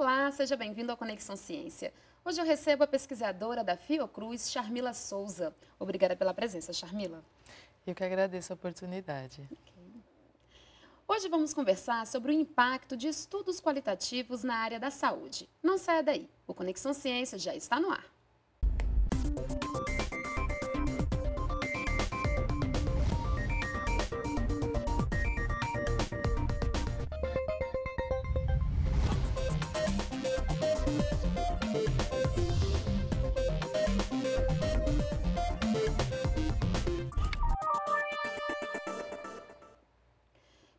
Olá, seja bem-vindo ao Conexão Ciência. Hoje eu recebo a pesquisadora da Fiocruz, Charmila Souza. Obrigada pela presença, Charmila. Eu que agradeço a oportunidade. Hoje vamos conversar sobre o impacto de estudos qualitativos na área da saúde. Não saia daí, o Conexão Ciência já está no ar.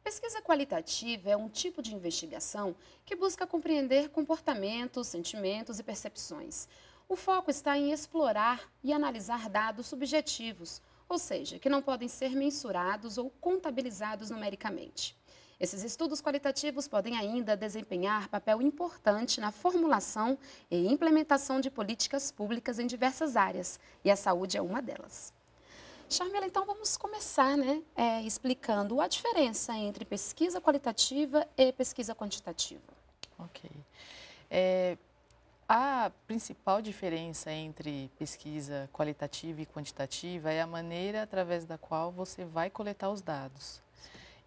Pesquisa qualitativa é um tipo de investigação que busca compreender comportamentos, sentimentos e percepções. O foco está em explorar e analisar dados subjetivos, ou seja, que não podem ser mensurados ou contabilizados numericamente. Esses estudos qualitativos podem ainda desempenhar papel importante na formulação e implementação de políticas públicas em diversas áreas, e a saúde é uma delas. Charmila, então vamos começar né, é, explicando a diferença entre pesquisa qualitativa e pesquisa quantitativa. Ok. É, a principal diferença entre pesquisa qualitativa e quantitativa é a maneira através da qual você vai coletar os dados.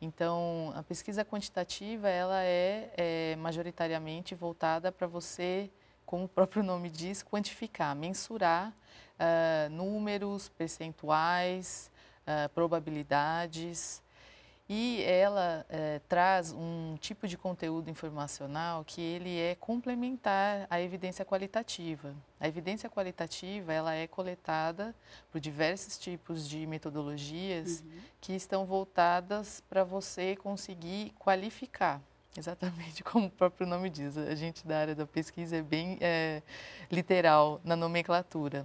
Então, a pesquisa quantitativa ela é, é majoritariamente voltada para você, como o próprio nome diz, quantificar, mensurar uh, números, percentuais, uh, probabilidades, e ela é, traz um tipo de conteúdo informacional que ele é complementar à evidência qualitativa. A evidência qualitativa ela é coletada por diversos tipos de metodologias uhum. que estão voltadas para você conseguir qualificar. Exatamente como o próprio nome diz, a gente da área da pesquisa é bem é, literal na nomenclatura.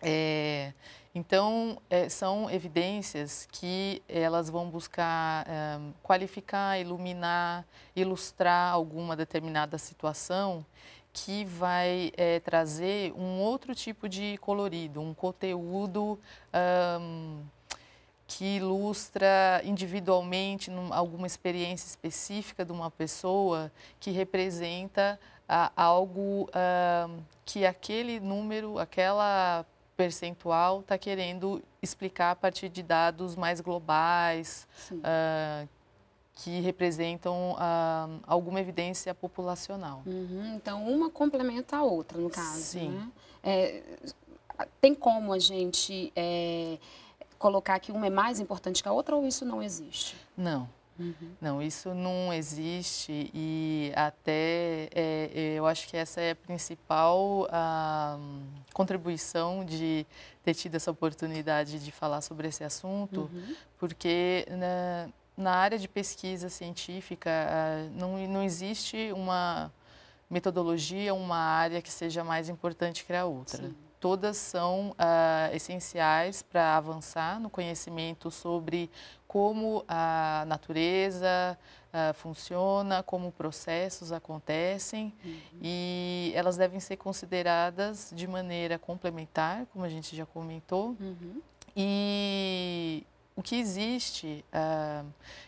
É, então, é, são evidências que elas vão buscar é, qualificar, iluminar, ilustrar alguma determinada situação que vai é, trazer um outro tipo de colorido, um conteúdo um, que ilustra individualmente num, alguma experiência específica de uma pessoa que representa a, ah, algo um, que aquele número, aquela percentual está querendo explicar a partir de dados mais globais, uh, que representam uh, alguma evidência populacional. Uhum, então, uma complementa a outra, no caso. Sim. Né? É, tem como a gente é, colocar que uma é mais importante que a outra ou isso não existe? Não. Uhum. Não, isso não existe e até é, eu acho que essa é a principal a, ah, contribuição de ter tido essa oportunidade de falar sobre esse assunto, uhum. porque na, né, na, área de pesquisa científica a, ah, não, não existe uma metodologia, uma área que seja mais importante que a outra. Sim todas são ah, essenciais para avançar no conhecimento sobre como a natureza ah, funciona, como processos acontecem uhum. e elas devem ser consideradas de maneira complementar, como a gente já comentou. Uhum. E o que existe, ah,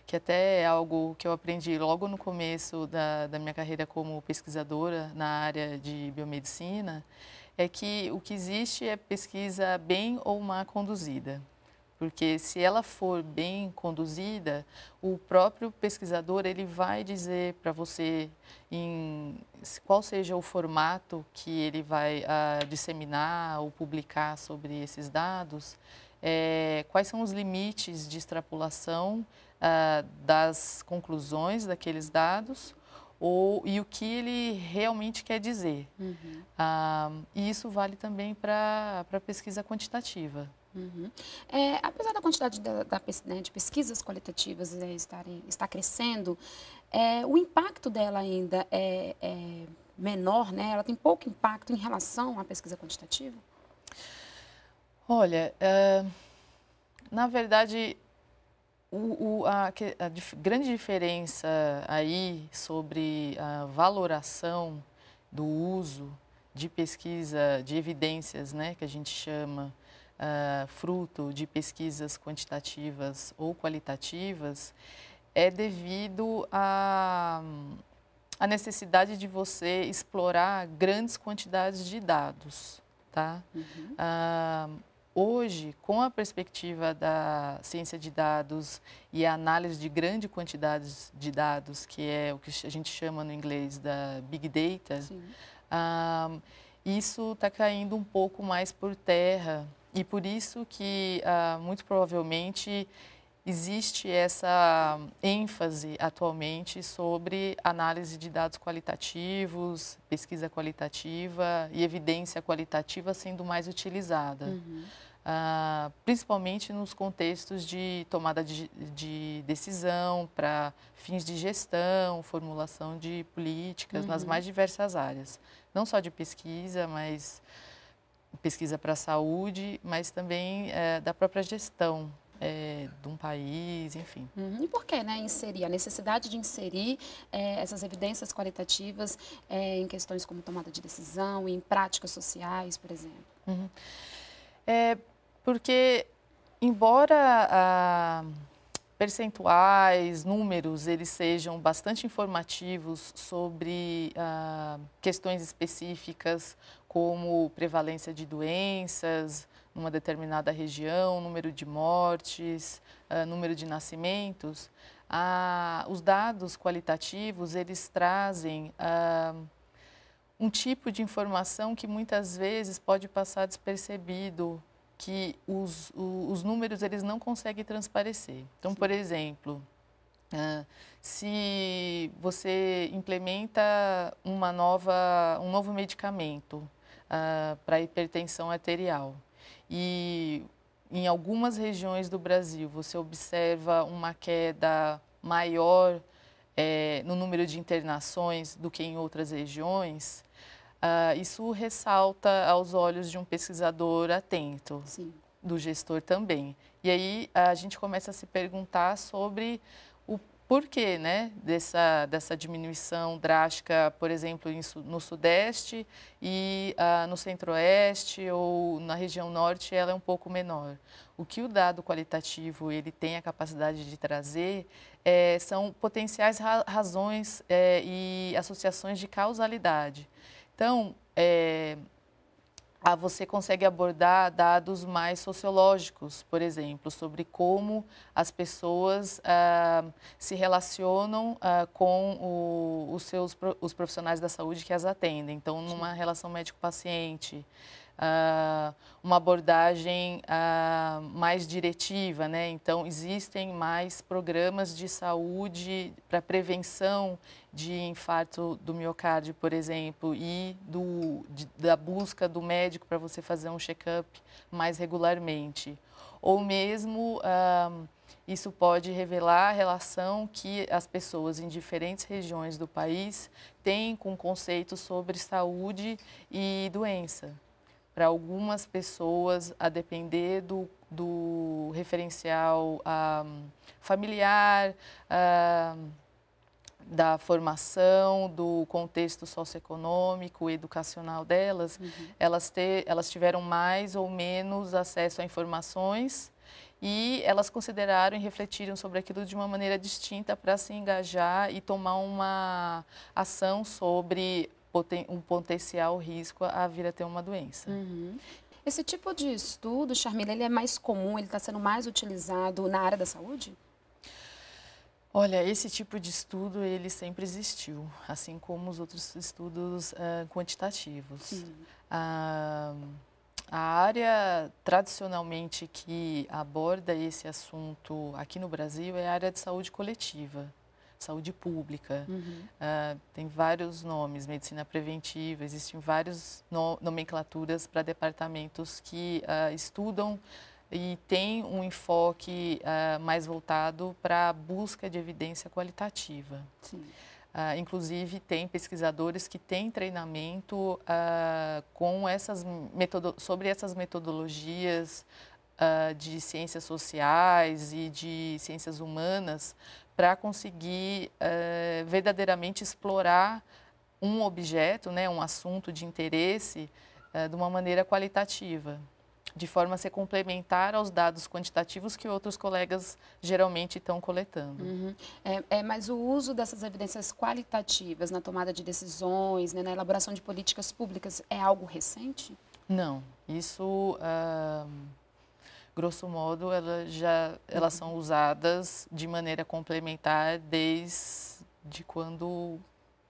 que até é algo que eu aprendi logo no começo da, da minha carreira como pesquisadora na área de biomedicina, é que o que existe é pesquisa bem ou mal conduzida. Porque se ela for bem conduzida, o próprio pesquisador ele vai dizer para você em qual seja o formato que ele vai ah, disseminar ou publicar sobre esses dados, é, quais são os limites de extrapolação ah, das conclusões daqueles dados ou, e o que ele realmente quer dizer. Uhum. Ah, e isso vale também para a pesquisa quantitativa. Uhum. É, apesar da quantidade da, da, né, de pesquisas qualitativas é, estarem, estar crescendo, é, o impacto dela ainda é, é, menor, né? ela tem pouco impacto em relação à pesquisa quantitativa? Olha, eh, na verdade, o, o, a, a grande diferença aí sobre a valoração do uso de pesquisa de evidências, né, que a gente chama uh, fruto de pesquisas quantitativas ou qualitativas, é devido à a, a, necessidade de você explorar grandes quantidades de dados, tá? Uhum. Uh, Hoje, com a perspectiva da ciência de dados e a análise de grande quantidades de dados, que é o que a gente chama no inglês da Big Data, um, isso está caindo um pouco mais por terra. E por isso que, uh, muito provavelmente, existe essa ênfase atualmente sobre análise de dados qualitativos, pesquisa qualitativa e evidência qualitativa sendo mais utilizada. Uhum. Uh, principalmente nos contextos de tomada de, de decisão, para fins de gestão, formulação de políticas uhum. nas mais diversas áreas, não só de pesquisa, mas pesquisa para a saúde, mas também uh, da própria gestão é, de um país, enfim. Uhum. E por que né, inserir? A necessidade de inserir é, essas evidências qualitativas é, em questões como tomada de decisão, em práticas sociais, por exemplo? Uhum. É, porque, embora a ah, percentuais, números, eles sejam bastante informativos sobre ah, questões específicas como prevalência de doenças, numa determinada região, número de mortes, uh, número de nascimentos, uh, os dados qualitativos eles trazem uh, um tipo de informação que muitas vezes pode passar despercebido, que os, os, os números eles não conseguem transparecer. Então, Sim. por exemplo, Uh, se você implementa uma nova, um novo medicamento uh, para hipertensão arterial, e em algumas regiões do Brasil você observa uma queda maior é, no número de internações do que em outras regiões, ah, isso ressalta aos olhos de um pesquisador atento, Sim. do gestor também. E aí a gente começa a se perguntar sobre porquê né, dessa, dessa diminuição drástica, por exemplo, no Sudeste e ah, no Centro-Oeste ou na região Norte, ela é um pouco menor. O que o dado qualitativo ele tem a capacidade de trazer é, são potenciais razões é, e associações de causalidade. Então, é, ah, você consegue abordar dados mais sociológicos, por exemplo, sobre como as pessoas ah, se relacionam ah, com o, os seus os profissionais da saúde que as atendem. Então, numa relação médico-paciente, ah, uma abordagem uh, mais diretiva, né? Então, existem mais programas de saúde para prevenção de infarto do miocárdio, por exemplo, e do, de, da busca do médico para você fazer um check-up mais regularmente. Ou mesmo. Uh, isso pode revelar a relação que as pessoas em diferentes regiões do país têm com conceitos sobre saúde e doença para algumas pessoas, a depender do, do referencial um, ah, familiar, um, ah, da formação, do contexto socioeconômico, educacional delas, uhum. elas, te, elas tiveram mais ou menos acesso a informações e elas consideraram e refletiram sobre aquilo de uma maneira distinta para se engajar e tomar uma ação sobre um potencial risco a vir a ter uma doença. Uhum. Esse tipo de estudo, Charmila, ele é mais comum, ele está sendo mais utilizado na área da saúde? Olha, esse tipo de estudo ele sempre existiu, assim como os outros estudos uh, quantitativos. Uh, a área tradicionalmente que aborda esse assunto aqui no Brasil é a área de saúde coletiva saúde pública, uhum. uh, tem vários nomes, medicina preventiva, existem várias no, nomenclaturas para departamentos que uh, estudam e tem um enfoque uh, mais voltado para a busca de evidência qualitativa. Uh, inclusive, tem pesquisadores que têm treinamento uh, com essas sobre essas metodologias de ciências sociais e de ciências humanas para conseguir uh, verdadeiramente explorar um objeto, né, um assunto de interesse uh, de uma maneira qualitativa, de forma a ser complementar aos dados quantitativos que outros colegas geralmente estão coletando. Uhum. É, é, mas o uso dessas evidências qualitativas na tomada de decisões, né, na elaboração de políticas públicas, é algo recente? Não, isso uh, grosso modo, elas já elas uhum. são usadas de maneira complementar desde quando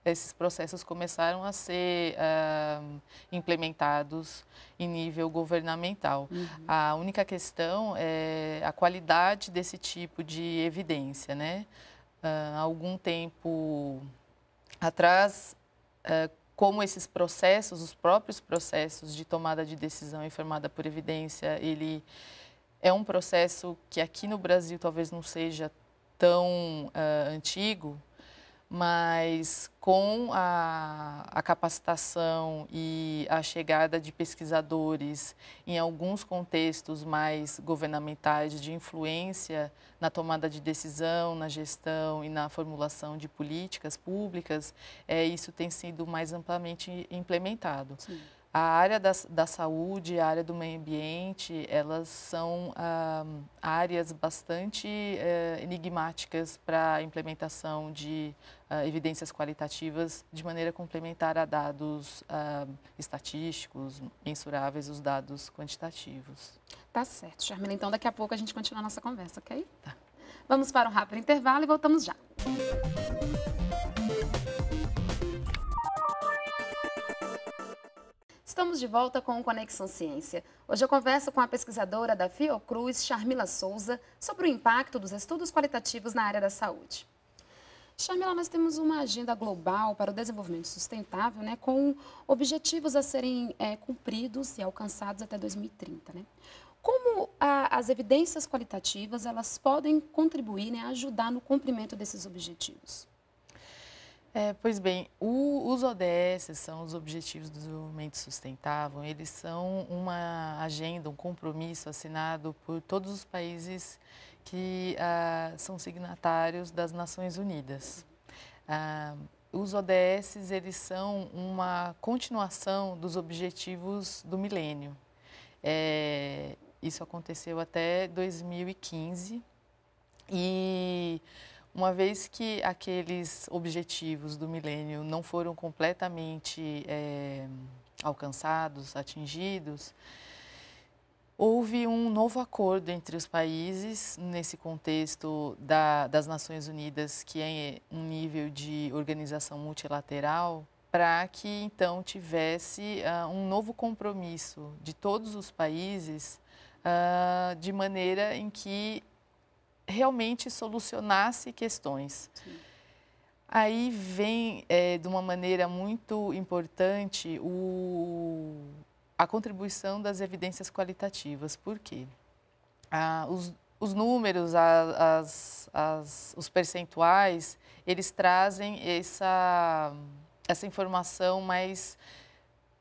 esses processos começaram a ser uh, implementados em nível governamental. Uhum. A única questão é a qualidade desse tipo de evidência, né? Uh, algum tempo atrás, uh, como esses processos, os próprios processos de tomada de decisão informada por evidência, ele é um processo que aqui no Brasil talvez não seja tão uh, antigo, mas com a, a, capacitação e a chegada de pesquisadores em alguns contextos mais governamentais de influência na tomada de decisão, na gestão e na formulação de políticas públicas, é, isso tem sido mais amplamente implementado. Sim a área da, da saúde, a área do meio ambiente, elas são ah, áreas bastante eh, enigmáticas para a implementação de ah, evidências qualitativas de maneira complementar a dados ah, estatísticos, mensuráveis os dados quantitativos. Tá certo, Charmila. Então, daqui a pouco a gente continua a nossa conversa, ok? Tá. Vamos para um rápido intervalo e voltamos já. Música Estamos de volta com o Conexão Ciência. Hoje eu converso com a pesquisadora da Fiocruz, Charmila Souza, sobre o impacto dos estudos qualitativos na área da saúde. Charmila, nós temos uma agenda global para o desenvolvimento sustentável, né, com objetivos a serem é, cumpridos e alcançados até 2030. Né? Como a, as evidências qualitativas elas podem contribuir, né, ajudar no cumprimento desses objetivos? É, pois bem, o, os ODS são os Objetivos do Desenvolvimento Sustentável. Eles são uma agenda, um compromisso assinado por todos os países que ah, são signatários das Nações Unidas. Ah, os ODS eles são uma continuação dos objetivos do milênio. É, isso aconteceu até 2015 e uma vez que aqueles objetivos do milênio não foram completamente é, alcançados, atingidos, houve um novo acordo entre os países nesse contexto da, das Nações Unidas, que é um nível de organização multilateral, para que então tivesse uh, um novo compromisso de todos os países, uh, de maneira em que realmente solucionasse questões. Sim. Aí vem é, de uma maneira muito importante o, a contribuição das evidências qualitativas. Por quê? Ah, os, os, números, as, as, os percentuais, eles trazem essa, essa informação mais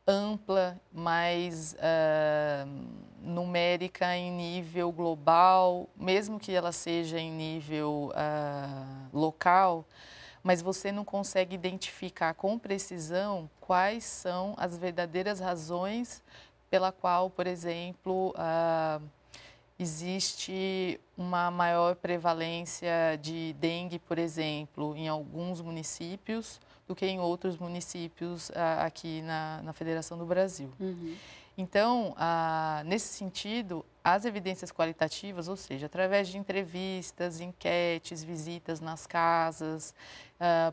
ampla, mais. Uh, numérica em nível global, mesmo que ela seja em nível uh, local, mas você não consegue identificar com precisão quais são as verdadeiras razões pela qual, por exemplo, uh, existe uma maior prevalência de dengue, por exemplo, em alguns municípios do que em outros municípios uh, aqui na, na Federação do Brasil. Uhum. Então, ah, nesse sentido, as evidências qualitativas, ou seja, através de entrevistas, enquetes, visitas nas casas, ah,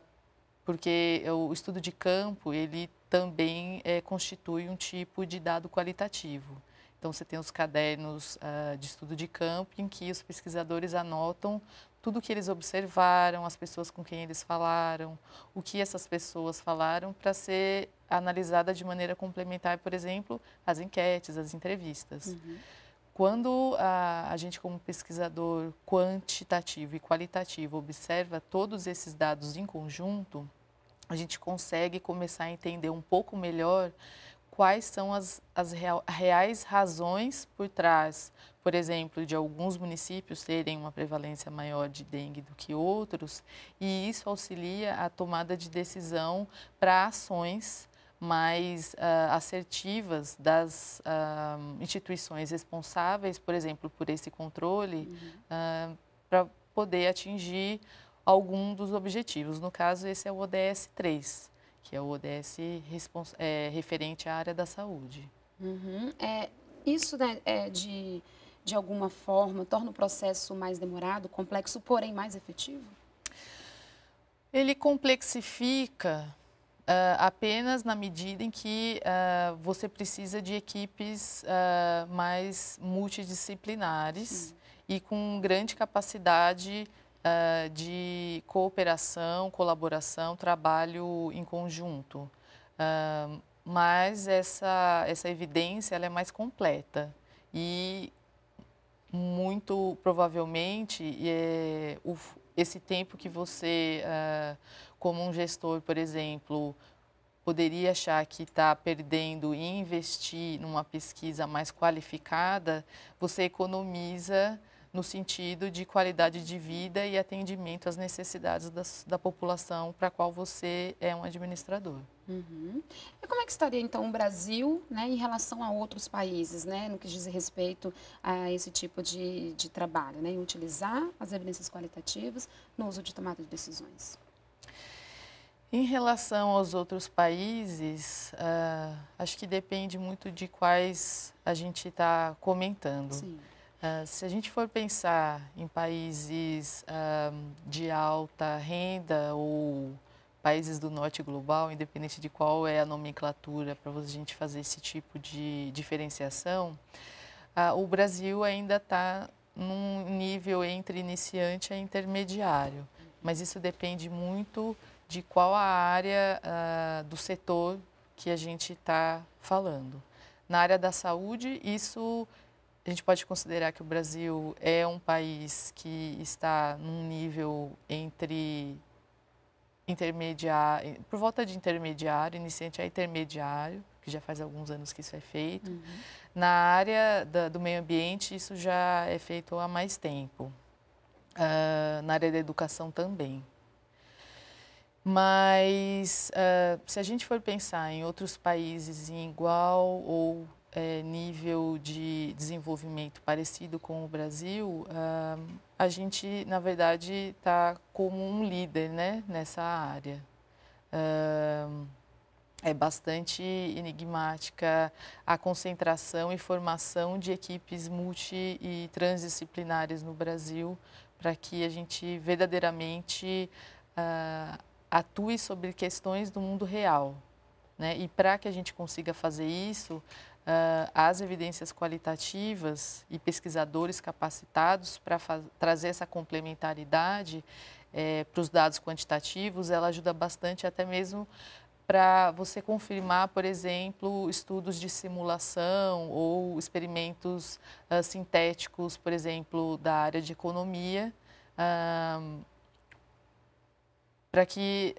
porque o estudo de campo ele também é, constitui um tipo de dado qualitativo. Então, você tem os cadernos uh, de estudo de campo em que os pesquisadores anotam tudo que eles observaram, as pessoas com quem eles falaram, o que essas pessoas falaram, para ser analisada de maneira complementar, por exemplo, as enquetes, as entrevistas. Uhum. Quando a, a, gente, como pesquisador quantitativo e qualitativo, observa todos esses dados em conjunto, a gente consegue começar a entender um pouco melhor quais são as, as reais razões por trás, por exemplo, de alguns municípios terem uma prevalência maior de dengue do que outros, e isso auxilia a tomada de decisão para ações mais uh, assertivas das uh, instituições responsáveis, por exemplo, por esse controle, uhum. uh, ah, para poder atingir algum dos objetivos. No caso, esse é o ODS 3 que é o ODS é, referente à área da saúde. Uhum. É, isso né, é de, de alguma forma torna o processo mais demorado, complexo, porém mais efetivo? Ele complexifica Uh, apenas na medida em que uh, você precisa de equipes uh, mais multidisciplinares Sim. e com grande capacidade eh, de cooperação, colaboração, trabalho em conjunto. Uh, mas essa, essa evidência ela é mais completa e muito provavelmente é, o, esse tempo que você, uh, como um gestor, por exemplo, poderia achar que está perdendo e investir numa pesquisa mais qualificada, você economiza no sentido de qualidade de vida e atendimento às necessidades das, da população para a qual você é um administrador. Uhum. E como é que estaria então o Brasil né, em relação a outros países, né, no que diz respeito a esse tipo de, de trabalho, né, em utilizar as evidências qualitativas no uso de tomada de decisões? Em relação aos outros países, uh, acho que depende muito de quais a gente está comentando. Sim. Uh, se a gente for pensar em países uh, de alta renda ou países do norte global, independente de qual é a nomenclatura para a gente fazer esse tipo de diferenciação, uh, o Brasil ainda está num nível entre iniciante e intermediário. Mas isso depende muito de qual a área do setor que a gente está falando. Na área da saúde, isso a gente pode considerar que o Brasil é um país que está num nível entre intermediário, por volta de intermediário, iniciante a intermediário, que já faz alguns anos que isso é feito. Uhum. Na área da, do meio ambiente, isso já é feito há mais tempo. Uh, na área da educação também. Mas uh, se a gente for pensar em outros países em igual ou é, nível de desenvolvimento parecido com o Brasil, ah, a gente, na verdade, está como um líder né, nessa área. Ah, é bastante enigmática a concentração e formação de equipes multi e transdisciplinares no Brasil para que a gente verdadeiramente ah, atue sobre questões do mundo real. Né? E para que a gente consiga fazer isso, uh, as evidências qualitativas e pesquisadores capacitados para trazer essa complementaridade é, eh, para os dados quantitativos, ela ajuda bastante até mesmo para você confirmar, por exemplo, estudos de simulação ou experimentos uh, sintéticos, por exemplo, da área de economia, uh, ah, para que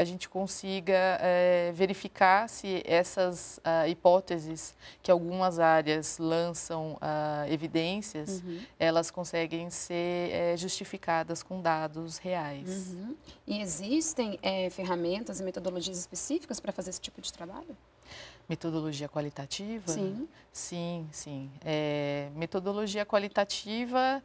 a gente consiga é, verificar se essas uh, hipóteses que algumas áreas lançam uh, evidências, uhum. elas conseguem ser é, justificadas com dados reais. Uhum. E existem é, ferramentas e metodologias específicas para fazer esse tipo de trabalho? Metodologia qualitativa? Sim. Sim, sim. É, metodologia qualitativa,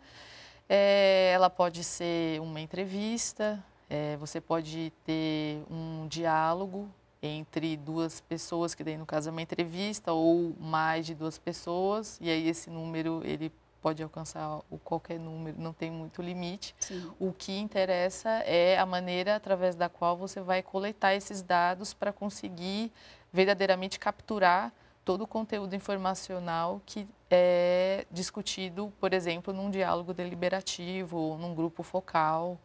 ela pode ser uma entrevista, é, você pode ter um diálogo entre duas pessoas, que daí no caso é uma entrevista, ou mais de duas pessoas, e aí esse número ele pode alcançar o qualquer número, não tem muito limite. Sim. O que interessa é a maneira através da qual você vai coletar esses dados para conseguir verdadeiramente capturar todo o conteúdo informacional que é discutido, por exemplo, num diálogo deliberativo ou num grupo focal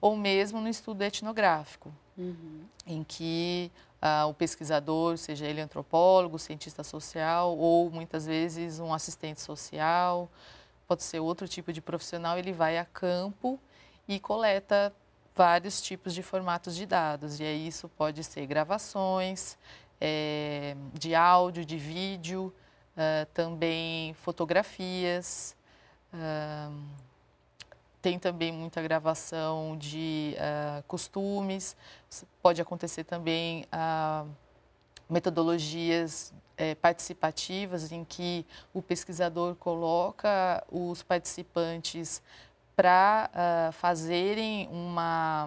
ou mesmo no estudo etnográfico, uhum. em que ah, o pesquisador, seja ele antropólogo, cientista social ou muitas vezes um assistente social, pode ser outro tipo de profissional, ele vai a campo e coleta vários tipos de formatos de dados. E aí isso pode ser gravações, é, de áudio, de vídeo, uh, também fotografias. Uh, tem também muita gravação de uh, costumes, pode acontecer também uh, metodologias uh, participativas em que o pesquisador coloca os participantes para ah, fazerem uma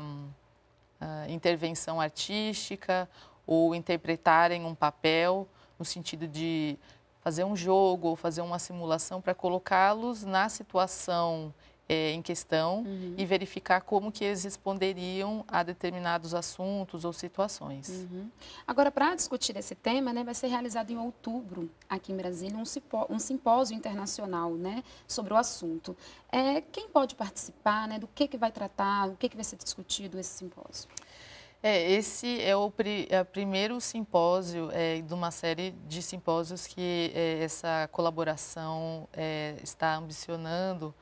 ah, intervenção artística ou interpretarem um papel no sentido de fazer um jogo ou fazer uma simulação para colocá-los na situação é, em questão uhum. e verificar como que eles responderiam a determinados assuntos ou situações. Uhum. Agora, para discutir esse tema, né, vai ser realizado em outubro, aqui em Brasília, um, cipó, um simpósio internacional né, sobre o assunto. É, quem pode participar, né, do que, que vai tratar, o que, que vai ser discutido esse simpósio? É, esse é o, pri, é o primeiro simpósio é, de uma série de simpósios que é, essa colaboração é, está ambicionando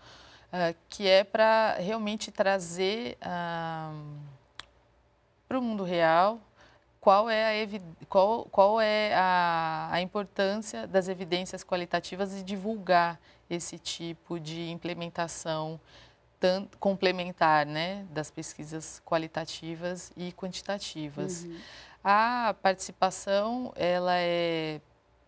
uh, que é para realmente trazer uh, ah, para o mundo real qual é, a, qual, qual é a, a importância das evidências qualitativas e divulgar esse tipo de implementação tanto, complementar né, das pesquisas qualitativas e quantitativas. Uhum. A participação ela é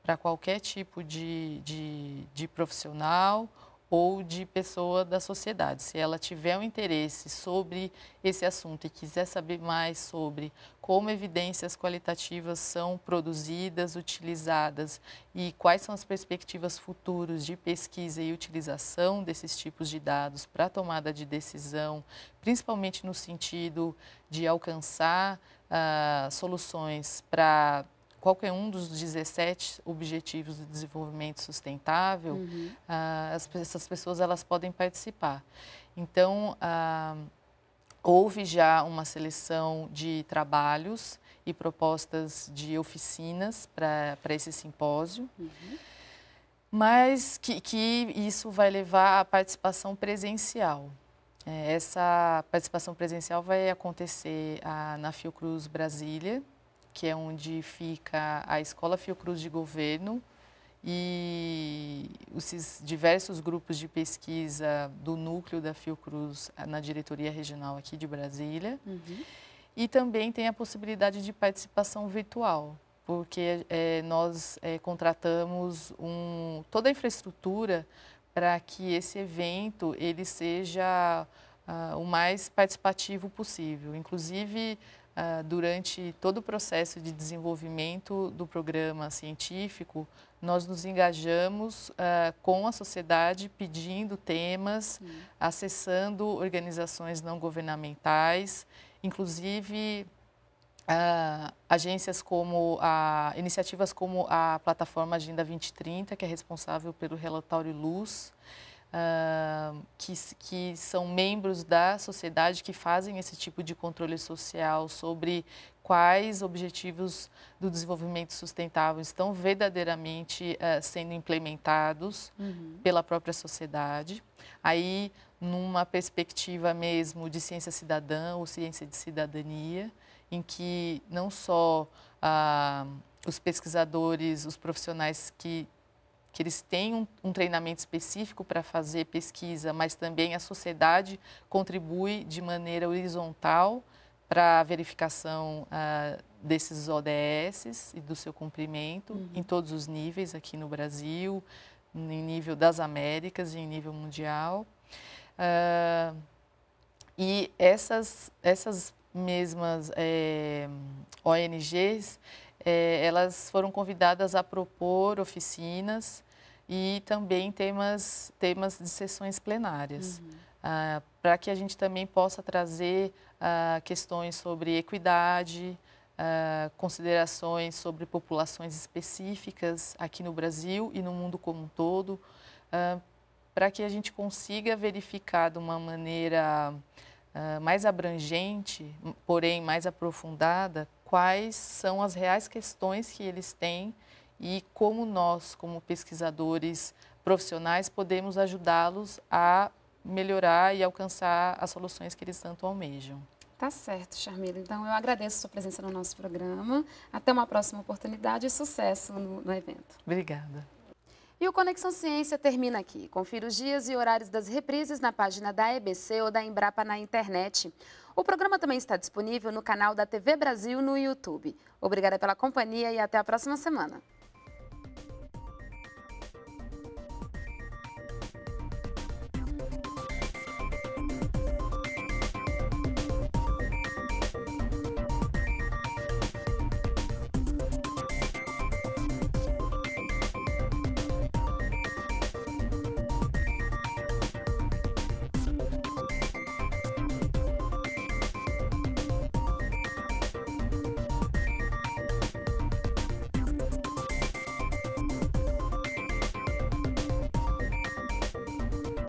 para qualquer tipo de, de, de profissional ou de pessoa da sociedade. Se ela tiver um interesse sobre esse assunto e quiser saber mais sobre como evidências qualitativas são produzidas, utilizadas e quais são as perspectivas futuras de pesquisa e utilização desses tipos de dados para tomada de decisão, principalmente no sentido de alcançar uh, soluções para qualquer um dos 17 Objetivos de Desenvolvimento Sustentável, uhum. ah, as, essas pessoas elas podem participar. Então, ah, houve já uma seleção de trabalhos e propostas de oficinas para esse simpósio. Uhum mas que, que, isso vai levar à participação presencial. É, essa participação presencial vai acontecer a, ah, na Fiocruz Brasília, que é onde fica a Escola Fiocruz de Governo e os diversos grupos de pesquisa do núcleo da Fiocruz na diretoria regional aqui de Brasília. Uhum. E também tem a possibilidade de participação virtual, porque é, nós é, contratamos um, toda a infraestrutura para que esse evento ele seja uh, o mais participativo possível. Inclusive, Uh, durante todo o processo de desenvolvimento do programa científico, nós nos engajamos uh, com a sociedade pedindo temas, uhum. acessando organizações não governamentais, inclusive uh, agências como a, iniciativas como a plataforma Agenda 2030, que é responsável pelo relatório Luz uh, que, que são membros da sociedade que fazem esse tipo de controle social sobre quais objetivos do desenvolvimento sustentável estão verdadeiramente uh, sendo implementados uhum. pela própria sociedade. Aí, numa perspectiva mesmo de ciência cidadã ou ciência de cidadania, em que não só uh, os pesquisadores, os profissionais que que eles têm um, um treinamento específico para fazer pesquisa, mas também a sociedade contribui de maneira horizontal para a verificação ah, desses ODSs e do seu cumprimento uhum. em todos os níveis aqui no Brasil, em nível das Américas e em nível mundial. Ah, e essas, essas mesmas é, eh, ONGs, é, elas foram convidadas a propor oficinas e também temas, temas de sessões plenárias, uhum. ah, para que a gente também possa trazer ah, questões sobre equidade, ah, considerações sobre populações específicas aqui no Brasil e no mundo como um todo, ah, para que a gente consiga verificar de uma maneira ah, mais abrangente, porém mais aprofundada, quais são as reais questões que eles têm e como nós, como pesquisadores profissionais, podemos ajudá-los a melhorar e alcançar as soluções que eles tanto almejam. Tá certo, Charmila. Então, eu agradeço a sua presença no nosso programa. Até uma próxima oportunidade e sucesso no, no evento. Obrigada. E o Conexão Ciência termina aqui. Confira os dias e horários das reprises na página da EBC ou da Embrapa na internet. O programa também está disponível no canal da TV Brasil no YouTube. Obrigada pela companhia e até a próxima semana.